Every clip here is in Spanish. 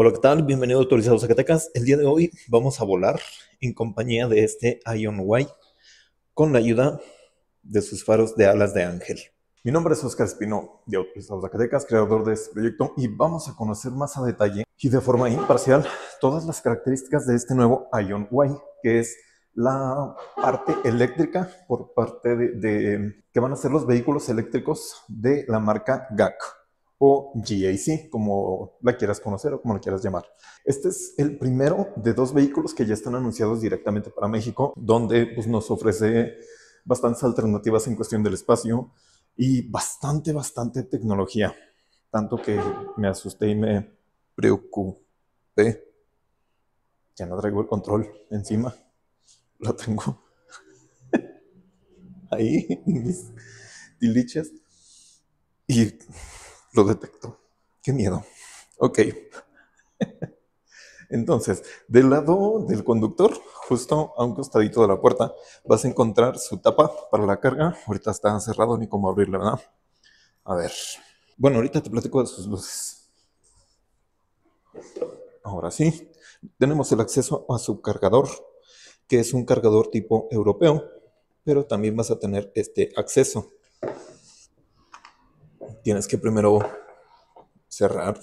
Hola, ¿qué tal? a autorizados Zacatecas. El día de hoy vamos a volar en compañía de este Ion Y con la ayuda de sus faros de alas de ángel. Mi nombre es Oscar Espino de Autorizados Zacatecas, creador de este proyecto, y vamos a conocer más a detalle y de forma imparcial todas las características de este nuevo Ion Y, que es la parte eléctrica por parte de, de que van a ser los vehículos eléctricos de la marca GAC o GAC, como la quieras conocer o como la quieras llamar. Este es el primero de dos vehículos que ya están anunciados directamente para México, donde pues, nos ofrece bastantes alternativas en cuestión del espacio y bastante, bastante tecnología. Tanto que me asusté y me preocupé. Ya no traigo el control encima. Lo tengo ahí, mis diliches. Y lo detecto. Qué miedo. Ok. Entonces, del lado del conductor, justo a un costadito de la puerta, vas a encontrar su tapa para la carga. Ahorita está cerrado ni cómo abrirla, ¿verdad? A ver. Bueno, ahorita te platico de sus luces. Ahora sí, tenemos el acceso a su cargador, que es un cargador tipo europeo, pero también vas a tener este acceso tienes que primero cerrar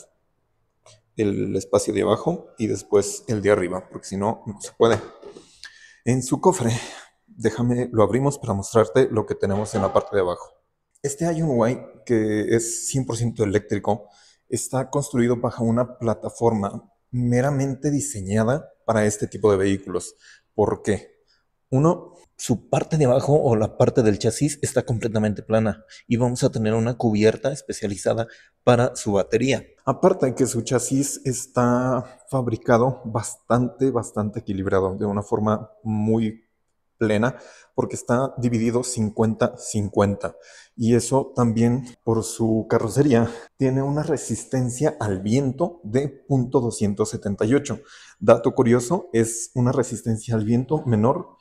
el espacio de abajo y después el de arriba, porque si no, no se puede. En su cofre, déjame, lo abrimos para mostrarte lo que tenemos en la parte de abajo. Este IonY, que es 100% eléctrico, está construido bajo una plataforma meramente diseñada para este tipo de vehículos. ¿Por qué? Uno, su parte de abajo o la parte del chasis está completamente plana y vamos a tener una cubierta especializada para su batería. Aparte de que su chasis está fabricado bastante, bastante equilibrado, de una forma muy plena, porque está dividido 50-50. Y eso también por su carrocería tiene una resistencia al viento de .278. Dato curioso, es una resistencia al viento menor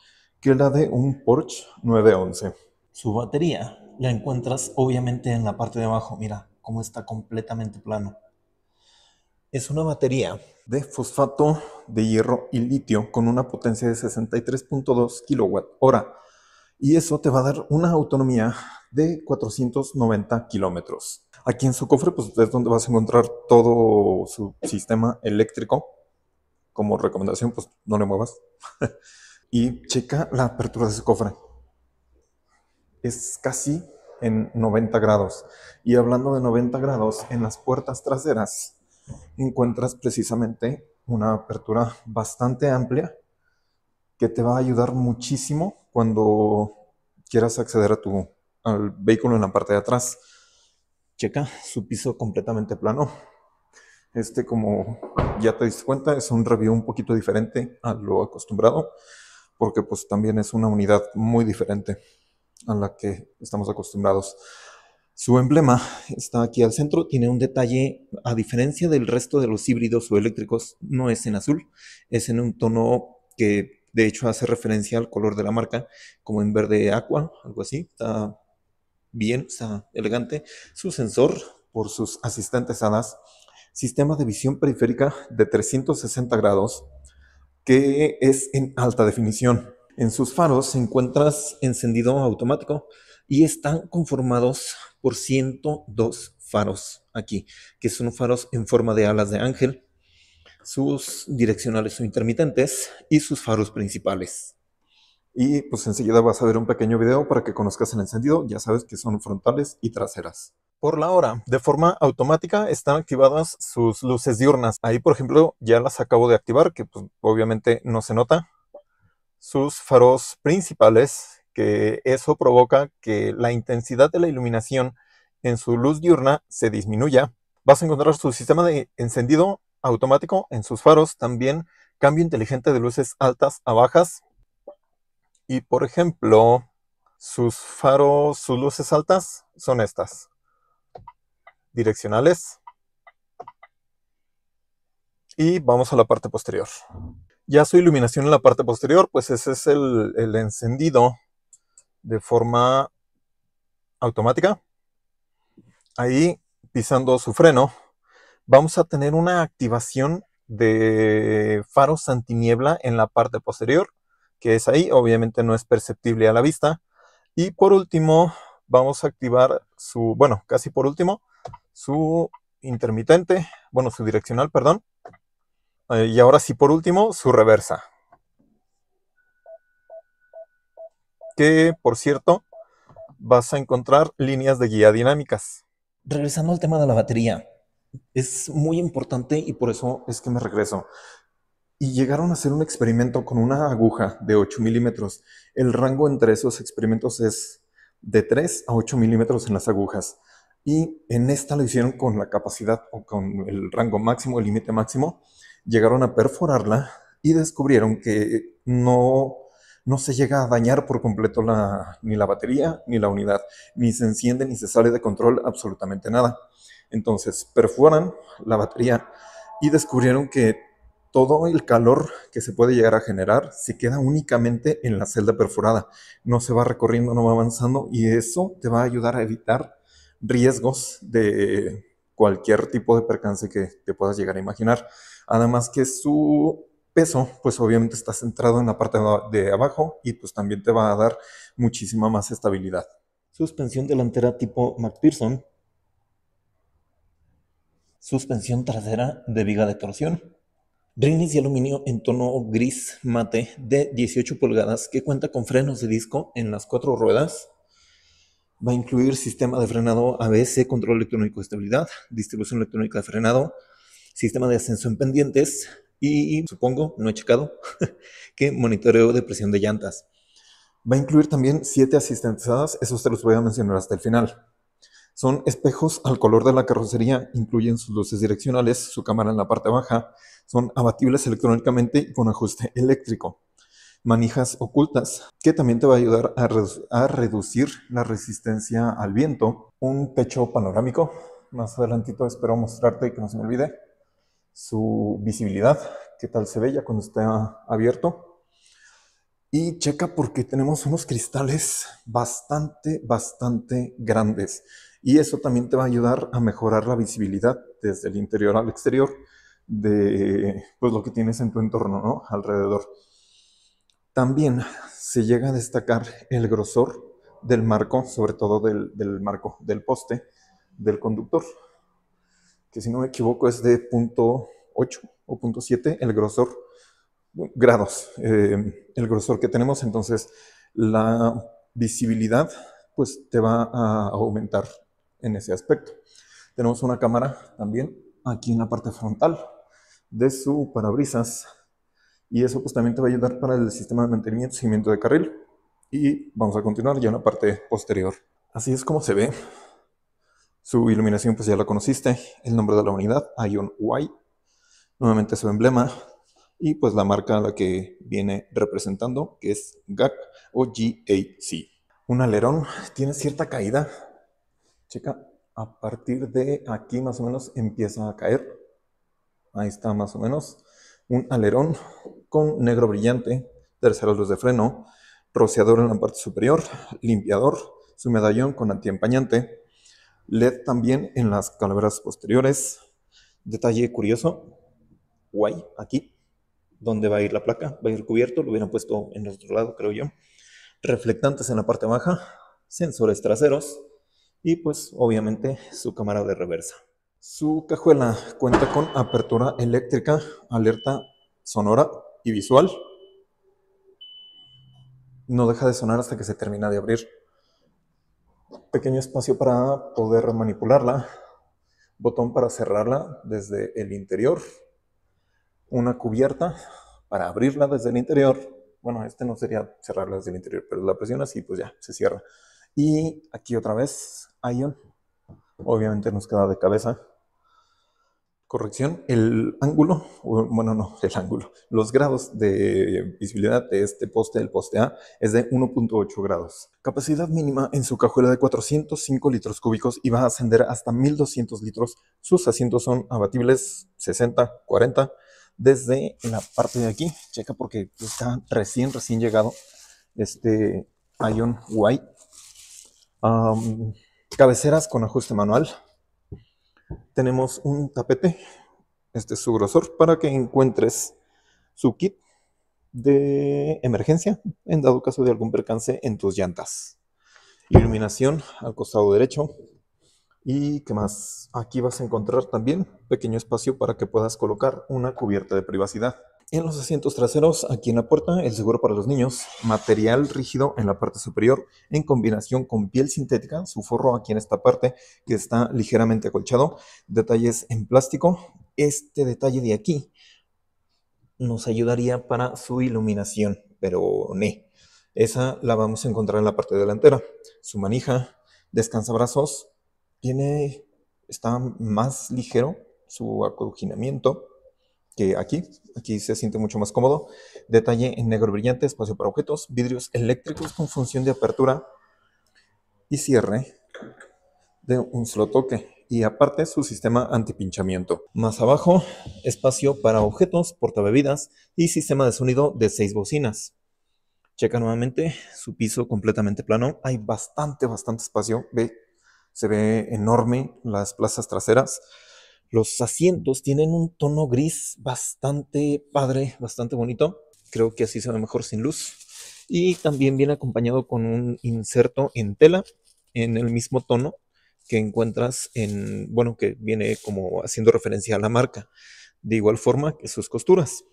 que la de un Porsche 911. Su batería la encuentras obviamente en la parte de abajo, mira cómo está completamente plano. Es una batería de fosfato de hierro y litio con una potencia de 63.2 hora y eso te va a dar una autonomía de 490 kilómetros. Aquí en su cofre pues es donde vas a encontrar todo su sistema eléctrico. Como recomendación pues no le muevas. y checa la apertura de su cofre. Es casi en 90 grados. Y hablando de 90 grados, en las puertas traseras encuentras precisamente una apertura bastante amplia que te va a ayudar muchísimo cuando quieras acceder a tu, al vehículo en la parte de atrás. Checa su piso completamente plano. Este, como ya te diste cuenta, es un review un poquito diferente a lo acostumbrado porque pues también es una unidad muy diferente a la que estamos acostumbrados. Su emblema está aquí al centro, tiene un detalle, a diferencia del resto de los híbridos o eléctricos, no es en azul, es en un tono que de hecho hace referencia al color de la marca, como en verde agua, algo así, está bien, está elegante. Su sensor, por sus asistentes HADAS, sistema de visión periférica de 360 grados, que es en alta definición. En sus faros se encendido automático y están conformados por 102 faros aquí, que son faros en forma de alas de ángel, sus direccionales o intermitentes y sus faros principales. Y pues enseguida vas a ver un pequeño video para que conozcas el encendido, ya sabes que son frontales y traseras por la hora. De forma automática están activadas sus luces diurnas. Ahí, por ejemplo, ya las acabo de activar, que pues, obviamente no se nota. Sus faros principales, que eso provoca que la intensidad de la iluminación en su luz diurna se disminuya. Vas a encontrar su sistema de encendido automático en sus faros, también cambio inteligente de luces altas a bajas. Y por ejemplo, sus faros, sus luces altas son estas direccionales. Y vamos a la parte posterior. Ya su iluminación en la parte posterior, pues ese es el, el encendido de forma automática. Ahí, pisando su freno, vamos a tener una activación de faros antiniebla en la parte posterior, que es ahí, obviamente no es perceptible a la vista. Y por último, vamos a activar su, bueno, casi por último, su intermitente, bueno, su direccional, perdón. Eh, y ahora sí, por último, su reversa. Que, por cierto, vas a encontrar líneas de guía dinámicas. Regresando al tema de la batería, es muy importante y por eso es que me regreso. Y llegaron a hacer un experimento con una aguja de 8 milímetros. El rango entre esos experimentos es de 3 a 8 milímetros en las agujas y en esta lo hicieron con la capacidad o con el rango máximo, el límite máximo, llegaron a perforarla y descubrieron que no, no se llega a dañar por completo ni la batería ni la unidad, ni se enciende ni se sale de control absolutamente nada. Entonces perforan la batería y descubrieron que todo el calor que se puede llegar a generar se queda únicamente en la celda perforada, no se va recorriendo, no va avanzando y eso te va a ayudar a evitar riesgos de cualquier tipo de percance que te puedas llegar a imaginar. Además que su peso, pues obviamente está centrado en la parte de abajo y pues también te va a dar muchísima más estabilidad. Suspensión delantera tipo McPherson. Suspensión trasera de viga de torsión. Rines de aluminio en tono gris mate de 18 pulgadas que cuenta con frenos de disco en las cuatro ruedas va a incluir sistema de frenado ABS, control electrónico de estabilidad, distribución electrónica de frenado, sistema de ascenso en pendientes y, supongo, no he checado, que monitoreo de presión de llantas. Va a incluir también siete asistencias, esos te los voy a mencionar hasta el final. Son espejos al color de la carrocería, incluyen sus luces direccionales, su cámara en la parte baja, son abatibles electrónicamente y con ajuste eléctrico manijas ocultas, que también te va a ayudar a, reducir la resistencia al viento. Un techo panorámico, más adelantito espero mostrarte y que no se me olvide su visibilidad, qué tal se ve ya cuando está abierto. Y checa porque tenemos unos cristales bastante, bastante grandes. Y eso también te va a ayudar a mejorar la visibilidad desde el interior al exterior de pues, lo que tienes en tu entorno, ¿no? Alrededor. También se llega a destacar el grosor del marco, sobre todo del, marco del poste del conductor, que si no me equivoco es de 0.8 o 0.7 el grosor, grados, eh, el grosor que tenemos. Entonces, la visibilidad pues te va a aumentar en ese aspecto. Tenemos una cámara también aquí en la parte frontal de su parabrisas y eso pues también te va a ayudar para el sistema de mantenimiento y seguimiento de carril. Y vamos a continuar ya en la parte posterior. Así es como se ve. Su iluminación pues ya la conociste. El nombre de la unidad, Ion Y. Nuevamente su emblema. Y pues la marca a la que viene representando, que es GAC o GAC. Un alerón tiene cierta caída. Checa, a partir de aquí más o menos empieza a caer. Ahí está más o menos un alerón con negro brillante, tercera luz de freno, rociador en la parte superior, limpiador, su medallón con antiempañante, LED también en las calaveras posteriores. Detalle curioso, guay, aquí, donde va a ir la placa, va a ir cubierto, lo hubieran puesto en el otro lado, creo yo. Reflectantes en la parte baja, sensores traseros y pues obviamente su cámara de reversa. Su cajuela cuenta con apertura eléctrica, alerta sonora y visual. No deja de sonar hasta que se termina de abrir. Pequeño espacio para poder manipularla. Botón para cerrarla desde el interior. Una cubierta para abrirla desde el interior. Bueno, este no sería cerrarla desde el interior, pero la presionas y pues ya, se cierra. Y aquí otra vez, Ion. Obviamente nos queda de cabeza corrección, el ángulo, bueno, no, el ángulo, los grados de visibilidad de este poste, el poste A, es de 1.8 grados. Capacidad mínima en su cajuela de 405 litros cúbicos y va a ascender hasta 1200 litros. Sus asientos son abatibles 60, 40, desde la parte de aquí. Checa porque está recién, recién llegado este Ion White. cabeceras con ajuste manual, tenemos un tapete, este es su grosor, para que encuentres su kit de emergencia en dado caso de algún percance en tus llantas. Iluminación al costado derecho. ¿Y qué más? Aquí vas a encontrar también pequeño espacio para que puedas colocar una cubierta de privacidad. En los asientos traseros, aquí en la puerta, el seguro para los niños, material rígido en la parte superior, en combinación con piel sintética, su forro aquí en esta parte, que está ligeramente acolchado, detalles en plástico. Este detalle de aquí nos ayudaría para su iluminación, pero no. Esa la vamos a encontrar en la parte delantera. Su manija, descansabrazos, tiene, está más ligero su acoginamiento que aquí. Aquí se siente mucho más cómodo. Detalle en negro brillante, espacio para objetos, vidrios eléctricos con función de apertura y cierre de un solo toque. Y aparte su sistema antipinchamiento. Más abajo, espacio para objetos, portabebidas y sistema de sonido de seis bocinas. Checa nuevamente su piso completamente plano. Hay bastante, bastante espacio. se ve enorme las plazas traseras. Los asientos tienen un tono gris bastante padre, bastante bonito. Creo que así se ve mejor sin luz. Y también viene acompañado con un inserto en tela en el mismo tono que encuentras en, bueno, que viene como haciendo referencia a la marca. De igual forma que sus costuras.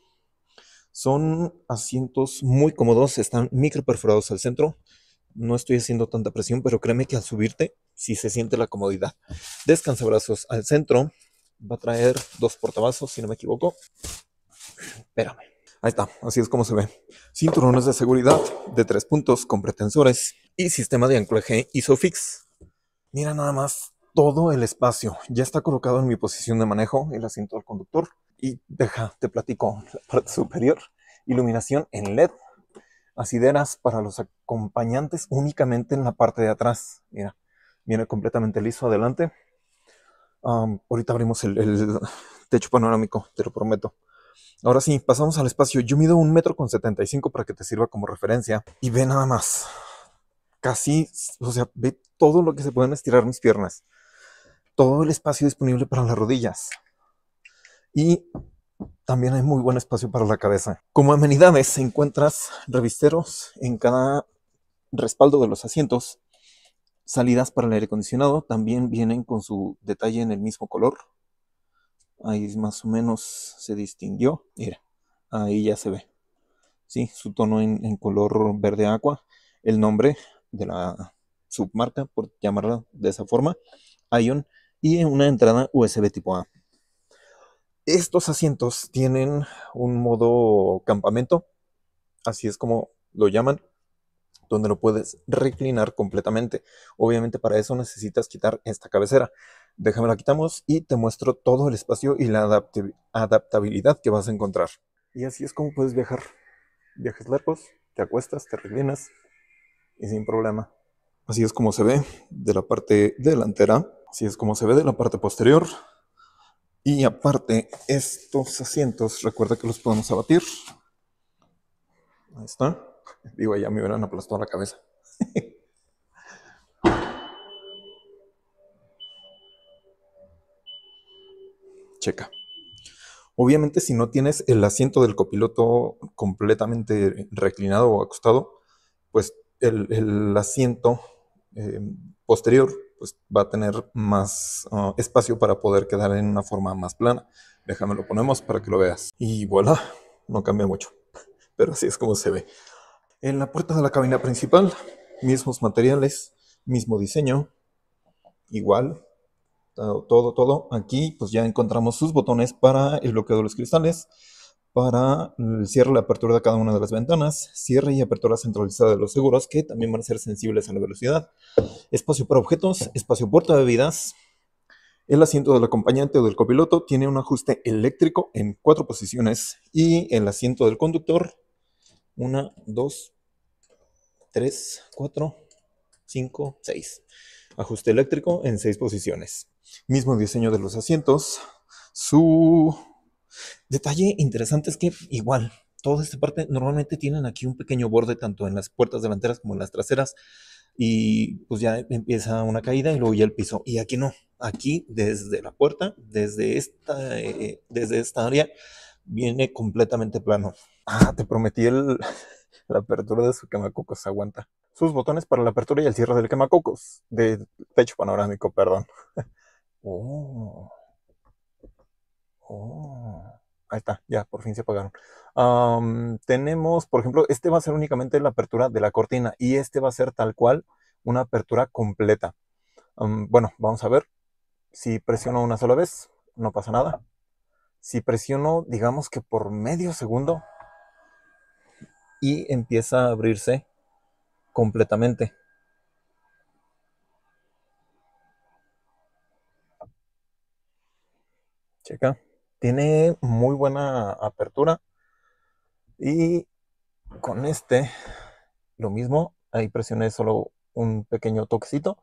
Son asientos muy cómodos, están micro perforados al centro. No estoy haciendo tanta presión, pero créeme que al subirte sí se siente la comodidad. Descansa brazos al centro, Va a traer dos portavasos, si no me equivoco. Espérame. Ahí está, así es como se ve. Cinturones de seguridad de tres puntos con pretensores y sistema de anclaje ISOFIX. Mira nada más todo el espacio. Ya está colocado en mi posición de manejo el asiento del conductor. Y deja, te platico la parte superior. Iluminación en LED. Asideras para los acompañantes únicamente en la parte de atrás. Mira, viene completamente liso adelante ahorita abrimos el, el, techo panorámico, te lo prometo. Ahora sí, pasamos al espacio. Yo mido un metro con 75 para que te sirva como referencia. Y ve nada más. Casi, o sea, ve todo lo que se pueden estirar mis piernas. Todo el espacio disponible para las rodillas. Y también hay muy buen espacio para la cabeza. Como amenidades encuentras revisteros en cada respaldo de los asientos Salidas para el aire acondicionado también vienen con su detalle en el mismo color. Ahí más o menos se distinguió. Mira, ahí ya se ve. Sí, su tono en, color verde agua. El nombre de la submarca, por llamarla de esa forma, Ion, y una entrada USB tipo A. Estos asientos tienen un modo campamento, así es como lo llaman donde lo puedes reclinar completamente. Obviamente para eso necesitas quitar esta cabecera. Déjame la quitamos y te muestro todo el espacio y la adaptabilidad que vas a encontrar. Y así es como puedes viajar. Viajes largos, te acuestas, te reclinas y sin problema. Así es como se ve de la parte delantera. Así es como se ve de la parte posterior. Y aparte, estos asientos, recuerda que los podemos abatir. Ahí está. Digo, ya me hubieran aplastado la cabeza. Checa. Obviamente, si no tienes el asiento del copiloto completamente reclinado o acostado, pues el, asiento em, posterior pues va a tener más ah, espacio para poder quedar en una forma más plana. Déjame lo ponemos para que lo veas. Y voilà, no cambia mucho, pero así es como se ve. En la puerta de la cabina principal, mismos materiales, mismo diseño, igual, todo, todo, Aquí pues ya encontramos sus botones para el bloqueo de los cristales, para el cierre y la apertura de cada una de las ventanas, cierre y apertura centralizada de los seguros, que también van a ser sensibles a la velocidad, espacio para objetos, espacio puerta de bebidas. El asiento del acompañante o del copiloto tiene un ajuste eléctrico en cuatro posiciones y el asiento del conductor 1, 2, 3, 4, 5, seis Ajuste eléctrico en seis posiciones. Mismo diseño de los asientos. Su detalle interesante es que igual, toda esta parte normalmente tienen aquí un pequeño borde tanto en las puertas delanteras como en las traseras y pues ya empieza una caída y luego ya el piso. Y aquí no, aquí desde la puerta, desde esta, eh, desde esta área viene completamente plano. Ah, te prometí el, la apertura de su quemacocos, aguanta. Sus botones para la apertura y el cierre del quemacocos, de techo panorámico, perdón. Oh. Oh. Ahí está, ya, por fin se apagaron. tenemos, por ejemplo, este va a ser únicamente la apertura de la cortina y este va a ser tal cual una apertura completa. bueno, vamos a ver. Si presiono una sola vez, no pasa nada si presiono, digamos que por medio segundo, y empieza a abrirse completamente. Checa, tiene muy buena apertura y con este lo mismo, ahí presioné solo un pequeño toquecito,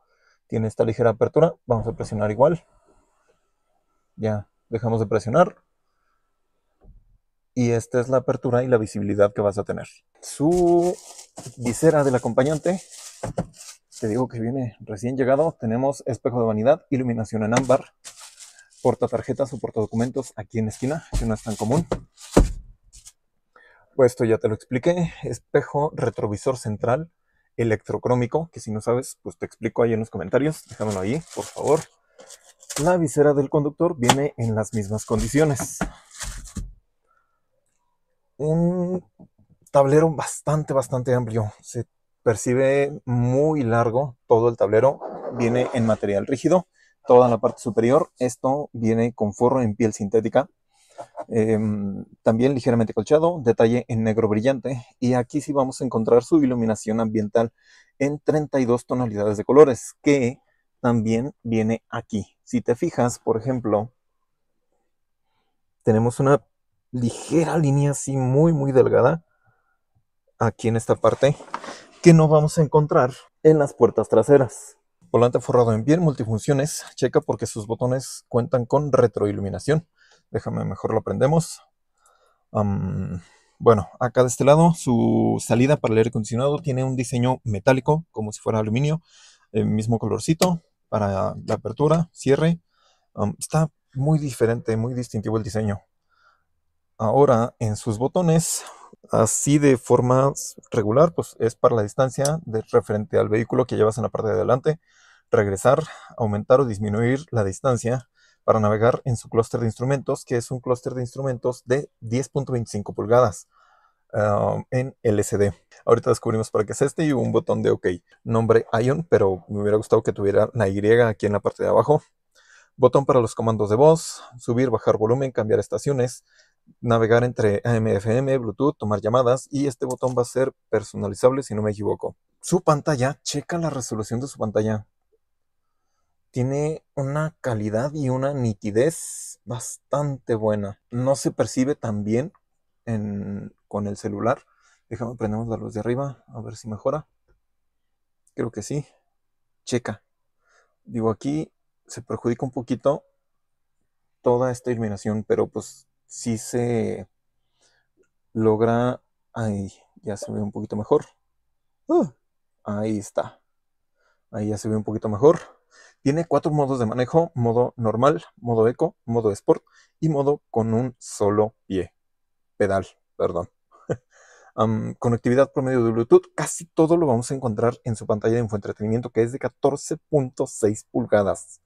tiene esta ligera apertura, vamos a presionar igual, ya dejamos de presionar, y esta es la apertura y la visibilidad que vas a tener. Su visera del acompañante, te digo que viene recién llegado, tenemos espejo de vanidad, iluminación en ámbar, porta tarjetas o porta documentos aquí en esquina, que no es tan común. Pues esto ya te lo expliqué, espejo retrovisor central, electrocrómico, que si no sabes, pues te explico ahí en los comentarios, déjamelo ahí, por favor. La visera del conductor viene en las mismas condiciones un tablero bastante, bastante amplio. Se percibe muy largo todo el tablero. Viene en material rígido, toda la parte superior. Esto viene con forro en piel sintética. Em, también ligeramente colchado, detalle en negro brillante. Y aquí sí vamos a encontrar su iluminación ambiental en 32 tonalidades de colores, que también viene aquí. Si te fijas, por ejemplo, tenemos una ligera línea así muy, muy delgada aquí en esta parte que no vamos a encontrar en las puertas traseras. Volante forrado en piel multifunciones, checa porque sus botones cuentan con retroiluminación. Déjame mejor lo prendemos. bueno, acá de este lado su salida para el aire acondicionado tiene un diseño metálico como si fuera aluminio, el mismo colorcito para la apertura, cierre. está muy diferente, muy distintivo el diseño ahora en sus botones así de forma regular, pues es para la distancia de referente al vehículo que llevas en la parte de adelante, regresar, aumentar o disminuir la distancia para navegar en su clúster de instrumentos, que es un clúster de instrumentos de 10.25 pulgadas um, en LCD. Ahorita descubrimos para qué es este y un botón de OK. Nombre Ion, pero me hubiera gustado que tuviera la Y aquí en la parte de abajo. Botón para los comandos de voz, subir, bajar volumen, cambiar estaciones, navegar entre AMFM, Bluetooth, tomar llamadas y este botón va a ser personalizable si no me equivoco. Su pantalla, checa la resolución de su pantalla. Tiene una calidad y una nitidez bastante buena. No se percibe tan bien con el celular. Déjame prendemos la luz de arriba, a ver si mejora. Creo que sí. Checa. Digo, aquí se perjudica un poquito toda esta iluminación, pero pues si se logra... ahí ya se ve un poquito mejor. Ah. ahí está. Ahí ya se ve un poquito mejor. Tiene cuatro modos de manejo, modo normal, modo eco, modo sport y modo con un solo pie. Pedal, perdón. conectividad por medio de Bluetooth, casi todo lo vamos a encontrar en su pantalla de infoentretenimiento que es de 14.6 pulgadas.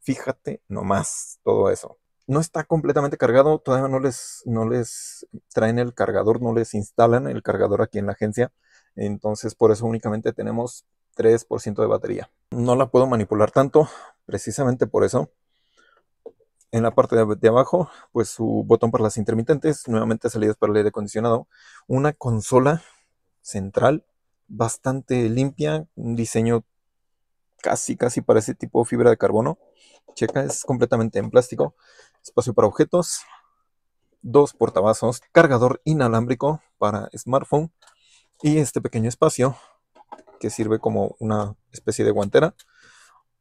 Fíjate nomás todo eso no está completamente cargado, todavía no les, no les traen el cargador, no les instalan el cargador aquí en la agencia. Entonces por eso únicamente tenemos 3% de batería. No la puedo manipular tanto, precisamente por eso. En la parte de, abajo, pues su botón para las intermitentes, nuevamente salidas para el aire acondicionado, una consola central bastante limpia, un diseño casi, casi para ese tipo de fibra de carbono. Checa, es completamente en plástico espacio para objetos, dos portavasos, cargador inalámbrico para smartphone y este pequeño espacio que sirve como una especie de guantera.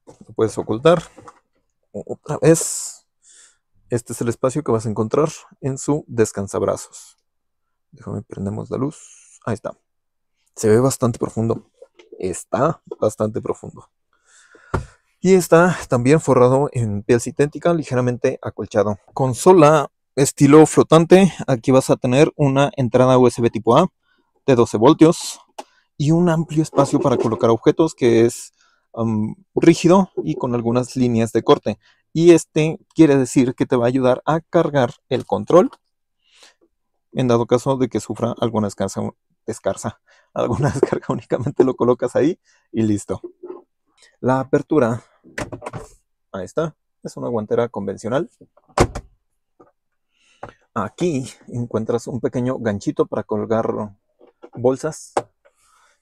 Lo puedes ocultar. Otra vez, este es el espacio que vas a encontrar en su descansabrazos. Déjame prendemos la luz. Ahí está. Se ve bastante profundo. Está bastante profundo y está también forrado en piel sintética, ligeramente acolchado. Consola estilo flotante, aquí vas a tener una entrada USB tipo A de 12 voltios y un amplio espacio para colocar objetos que es rígido y con algunas líneas de corte. Y este quiere decir que te va a ayudar a cargar el control en dado caso de que sufra alguna descarga, escarsa, Alguna descarga únicamente lo colocas ahí y listo. La apertura, ahí está, es una guantera convencional. Aquí encuentras un pequeño ganchito para colgar bolsas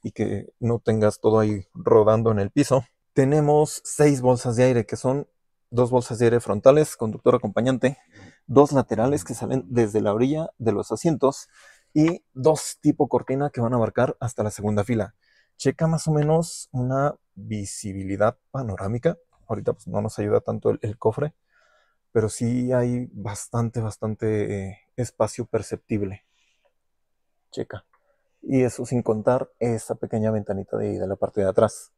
y que no tengas todo ahí rodando en el piso. Tenemos seis bolsas de aire que son dos bolsas de aire frontales, conductor acompañante, dos laterales que salen desde la orilla de los asientos y dos tipo cortina que van a abarcar hasta la segunda fila. Checa más o menos una visibilidad panorámica. Ahorita pues, no nos ayuda tanto el, cofre, pero sí hay bastante, bastante eh, espacio perceptible. Checa. Y eso sin contar esa pequeña ventanita de, de la parte de atrás.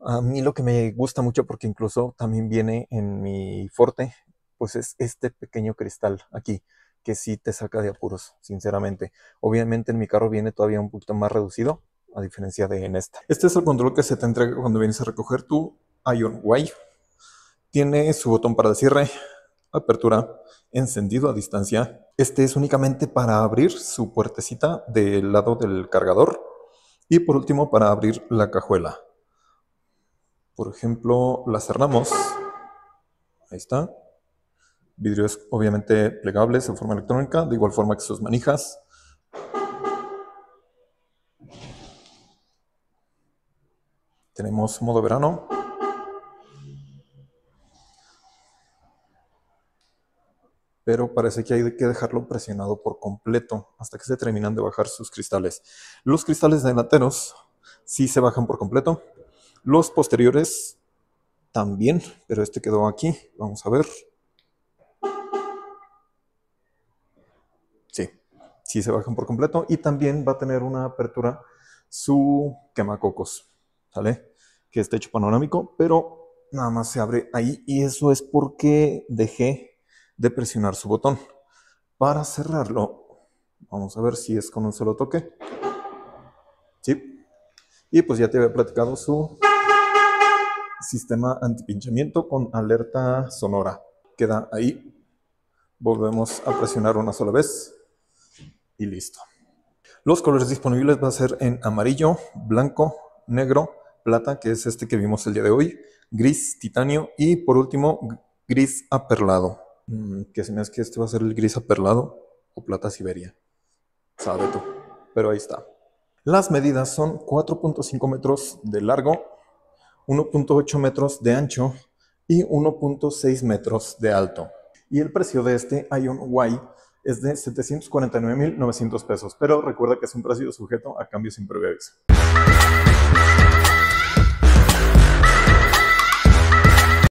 A mí lo que me gusta mucho, porque incluso también viene en mi forte, pues es este pequeño cristal aquí, que sí te saca de apuros, sinceramente. Obviamente en mi carro viene todavía un poquito más reducido, a diferencia de en esta. Este es el control que se te entrega cuando vienes a recoger tu Ion Y. Tiene su botón para cierre, apertura, encendido a distancia. Este es únicamente para abrir su puertecita del lado del cargador. Y por último, para abrir la cajuela. Por ejemplo, la cerramos. Ahí está. Vidrios obviamente plegables en forma electrónica, de igual forma que sus manijas. Tenemos modo verano. Pero parece que hay que dejarlo presionado por completo hasta que se terminan de bajar sus cristales. Los cristales delanteros sí se bajan por completo. Los posteriores también, pero este quedó aquí. Vamos a ver. Sí, sí se bajan por completo. Y también va a tener una apertura su quemacocos. Que está hecho panorámico, pero nada más se abre ahí y eso es porque dejé de presionar su botón. Para cerrarlo, vamos a ver si es con un solo toque. Y pues ya te había platicado su sistema antipinchamiento con alerta sonora. Queda ahí. Volvemos a presionar una sola vez y listo. Los colores disponibles van a ser en amarillo, blanco, negro, plata, que es este que vimos el día de hoy, gris, titanio y por último gris aperlado, mm, que se me es que este va a ser el gris aperlado o plata siberia, sabe tú, pero ahí está. Las medidas son 4.5 metros de largo, 1.8 metros de ancho y 1.6 metros de alto. Y el precio de este Ion Y es de 749.900 pesos, pero recuerda que es un precio sujeto a cambios imprevistos.